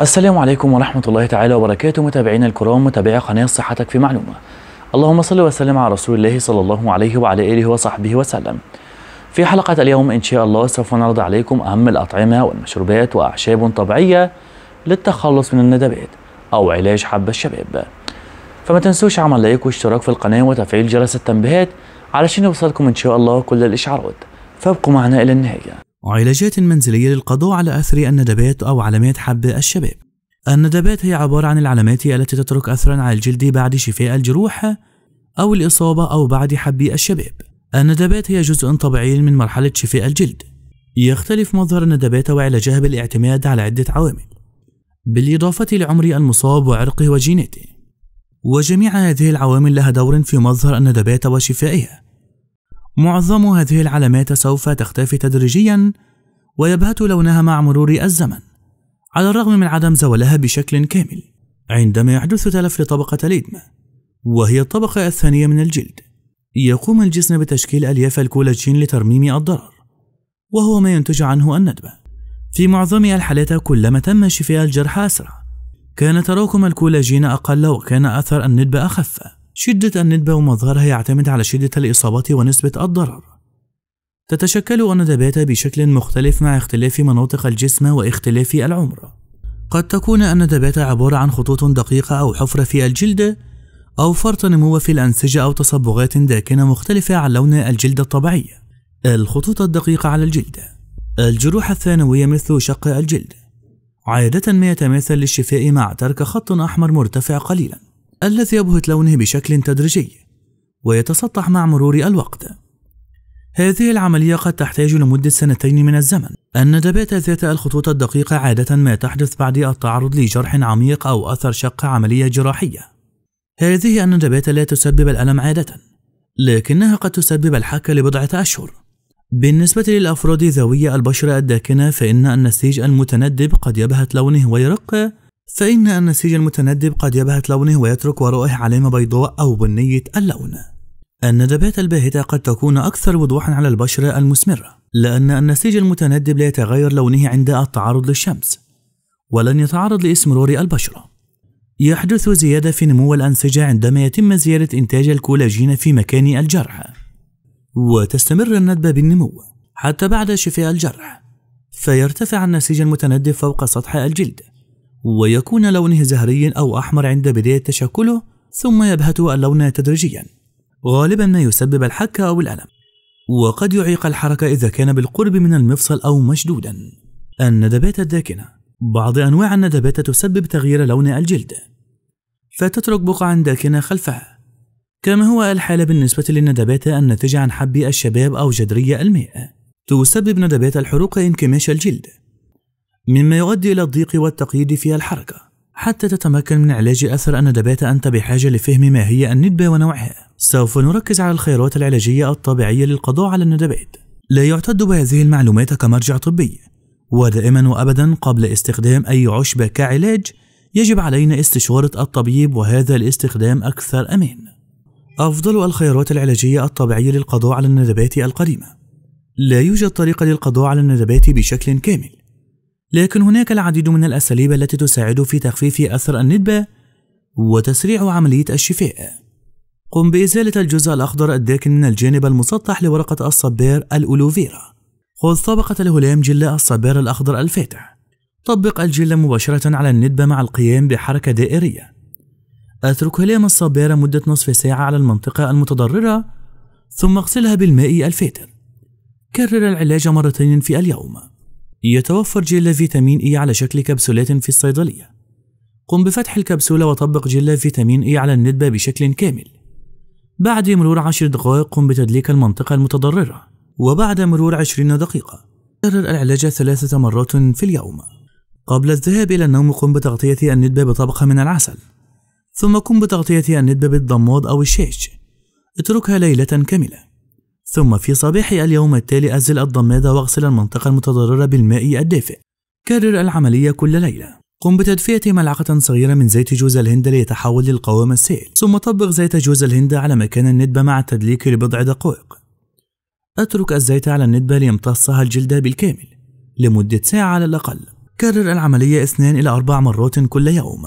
السلام عليكم ورحمة الله تعالى وبركاته متابعينا الكرام متابعي قناة صحتك في معلومة اللهم صل وسلم على رسول الله صلى الله عليه وعلى آله وصحبه وسلم في حلقة اليوم إن شاء الله سوف نعرض عليكم أهم الأطعمة والمشروبات وأعشاب طبيعية للتخلص من الندبات أو علاج حب الشباب فما تنسوش عمل لايك واشتراك في القناة وتفعيل جرس التنبيهات علشان يوصلكم إن شاء الله كل الإشعارات فابقوا معنا إلى النهاية علاجات منزلية للقضاء على أثر الندبات أو علامات حب الشباب الندبات هي عبارة عن العلامات التي تترك أثرا على الجلد بعد شفاء الجروح أو الإصابة أو بعد حب الشباب الندبات هي جزء طبيعي من مرحلة شفاء الجلد يختلف مظهر الندبات وعلاجها بالاعتماد على عدة عوامل بالإضافة لعمر المصاب وعرقه وجيناته وجميع هذه العوامل لها دور في مظهر الندبات وشفائها معظم هذه العلامات سوف تختفي تدريجيا ويبهت لونها مع مرور الزمن على الرغم من عدم زوالها بشكل كامل عندما يحدث تلف لطبقة ليدما وهي الطبقة الثانية من الجلد يقوم الجسم بتشكيل ألياف الكولاجين لترميم الضرر وهو ما ينتج عنه الندبة في معظم الحالات كلما تم شفاء الجرح أسرع كان تراكم الكولاجين أقل وكان أثر الندبة أخف شدة الندبة ومظهرها يعتمد على شدة الإصابة ونسبة الضرر. تتشكل الندبات بشكل مختلف مع اختلاف مناطق الجسم واختلاف العمر. قد تكون الندبات عبارة عن خطوط دقيقة أو حفرة في الجلد أو فرط نمو في الأنسجة أو تصبغات داكنة مختلفة عن لون الجلد الطبيعي. الخطوط الدقيقة على الجلد الجروح الثانوية مثل شق الجلد عادة ما يتماثل للشفاء مع ترك خط أحمر مرتفع قليلا الذي يبهت لونه بشكل تدريجي ويتسطح مع مرور الوقت هذه العملية قد تحتاج لمدة سنتين من الزمن الندبات ذات الخطوط الدقيقة عادة ما تحدث بعد التعرض لجرح عميق أو أثر شق عملية جراحية هذه الندبات لا تسبب الألم عادة لكنها قد تسبب الحكة لبضعة أشهر بالنسبة للأفراد ذوي البشرة الداكنة فإن النسيج المتندب قد يبهت لونه ويرق فإن النسيج المتندب قد يبهت لونه ويترك ورائه علامة بيضاء أو بنية اللون. الندبات الباهتة قد تكون أكثر وضوحا على البشرة المسمرة، لأن النسيج المتندب لا يتغير لونه عند التعرض للشمس، ولن يتعرض لإسمرار البشرة. يحدث زيادة في نمو الأنسجة عندما يتم زيادة إنتاج الكولاجين في مكان الجرح، وتستمر الندبة بالنمو حتى بعد شفاء الجرح، فيرتفع النسيج المتندب فوق سطح الجلد، ويكون لونه زهري أو أحمر عند بداية تشكله ثم يبهت اللون تدريجيا غالبا ما يسبب الحكة أو الألم وقد يعيق الحركة إذا كان بالقرب من المفصل أو مشدودا الندبات الداكنة بعض أنواع الندبات تسبب تغيير لون الجلد فتترك بقعا داكنة خلفها كما هو الحال بالنسبة للندبات الناتجة عن حب الشباب أو جدري الماء تسبب ندبات الحروق انكماش الجلد مما يؤدي إلى الضيق والتقييد في الحركة حتى تتمكن من علاج أثر الندبات أنت بحاجة لفهم ما هي الندبة ونوعها سوف نركز على الخيارات العلاجية الطبيعية للقضاء على الندبات لا يعتد بهذه المعلومات كمرجع طبي ودائما وأبدا قبل استخدام أي عشبة كعلاج يجب علينا استشارة الطبيب وهذا الاستخدام أكثر أمان أفضل الخيارات العلاجية الطبيعية للقضاء على الندبات القديمة لا يوجد طريقة للقضاء على الندبات بشكل كامل لكن هناك العديد من الأساليب التي تساعد في تخفيف أثر الندبة وتسريع عملية الشفاء. قم بإزالة الجزء الأخضر الداكن من الجانب المسطح لورقة الصبار الأولوفيرا. خذ طبقة الهلام جل الصبار الأخضر الفاتح. طبق الجل مباشرة على الندبة مع القيام بحركة دائرية. اترك هلام الصبار مدة نصف ساعة على المنطقة المتضررة ثم اغسلها بالماء الفاتر. كرر العلاج مرتين في اليوم. يتوفر جيل فيتامين إي على شكل كبسولات في الصيدلية قم بفتح الكبسولة وطبق جيل فيتامين إي على الندبة بشكل كامل بعد مرور عشر دقائق قم بتدليك المنطقة المتضررة وبعد مرور عشرين دقيقة كرر العلاج ثلاثة مرات في اليوم قبل الذهاب إلى النوم قم بتغطية الندبة بطبقة من العسل ثم قم بتغطية الندبة بالضماد أو الشاش اتركها ليلة كاملة ثم في صباح اليوم التالي أزل الضمادة واغسل المنطقة المتضررة بالماء الدافئ كرر العملية كل ليلة قم بتدفئة ملعقة صغيرة من زيت جوز الهند ليتحول للقوام السائل ثم طبق زيت جوز الهند على مكان الندبة مع التدليك لبضع دقائق اترك الزيت على الندبة ليمتصها الجلد بالكامل لمدة ساعة على الأقل كرر العملية اثنان إلى أربع مرات كل يوم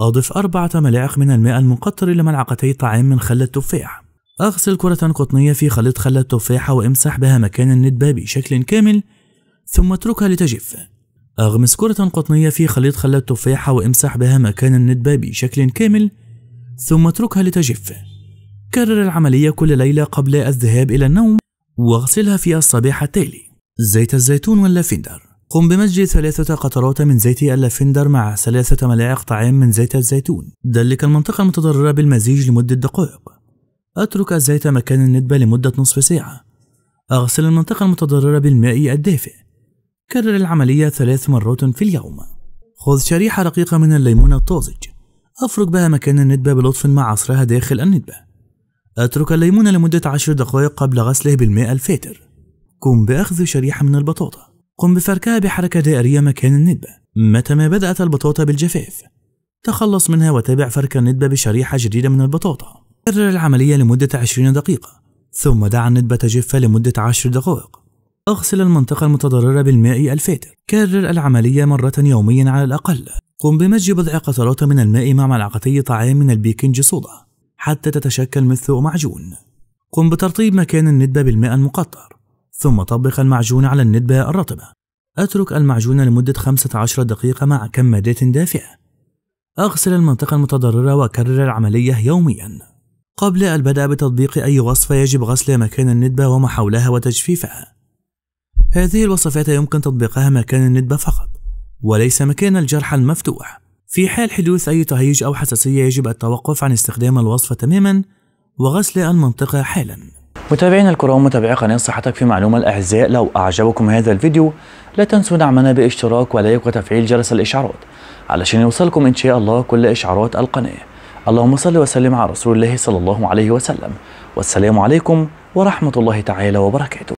أضف أربعة ملاعق من الماء إلى لملعقتي طعام من خل التفاح أغسل كرة قطنية في خليط خل التفاحة وامسح بها مكان الندبة بشكل كامل ثم اتركها لتجف أغمس كرة قطنية في خليط خل التفاحة وامسح بها مكان الندبة بشكل كامل ثم اتركها لتجف كرر العملية كل ليلة قبل الذهاب إلى النوم واغسلها في الصباح التالي زيت الزيتون واللافندر قم بمزج ثلاثة قطرات من زيت اللافندر مع ثلاثة ملاعق طعام من زيت الزيتون دلك المنطقة المتضررة بالمزيج لمدة دقائق أترك الزيت مكان الندبة لمدة نصف ساعة أغسل المنطقة المتضررة بالماء الدافئ كرر العملية ثلاث مرات في اليوم خذ شريحة رقيقة من الليمون الطازج أفرك بها مكان الندبة بلطف مع عصرها داخل الندبة أترك الليمون لمدة عشر دقائق قبل غسله بالماء الفاتر قم بأخذ شريحة من البطاطا قم بفركها بحركة دائرية مكان الندبة متى ما بدأت البطاطا بالجفاف تخلص منها وتابع فرك الندبة بشريحة جديدة من البطاطا كرر العملية لمدة 20 دقيقة ثم دع الندبة تجف لمدة 10 دقائق اغسل المنطقة المتضررة بالماء الفاتر كرر العملية مرة يوميا على الأقل قم بمزج بضع قطرات من الماء مع ملعقتي طعام من البيكنج صودا حتى تتشكل مثل معجون قم بترطيب مكان الندبة بالماء المقطر ثم طبق المعجون على الندبة الرطبة اترك المعجون لمدة 15 دقيقة مع كمادات دافئة اغسل المنطقة المتضررة وكرر العملية يومياً قبل البدء بتطبيق أي وصفة يجب غسل مكان الندبة وما حولها وتجفيفها هذه الوصفات يمكن تطبيقها مكان الندبة فقط وليس مكان الجرح المفتوح في حال حدوث أي تهيج أو حساسية يجب التوقف عن استخدام الوصفة تماما وغسل المنطقة حالا متابعينا الكرام متابعي قناة صحتك في معلومة الأعزاء لو أعجبكم هذا الفيديو لا تنسوا دعمنا باشتراك ولايك وتفعيل جرس الإشعارات علشان يوصلكم إن شاء الله كل إشعارات القناة اللهم صل وسلم على رسول الله صلى الله عليه وسلم والسلام عليكم ورحمة الله تعالى وبركاته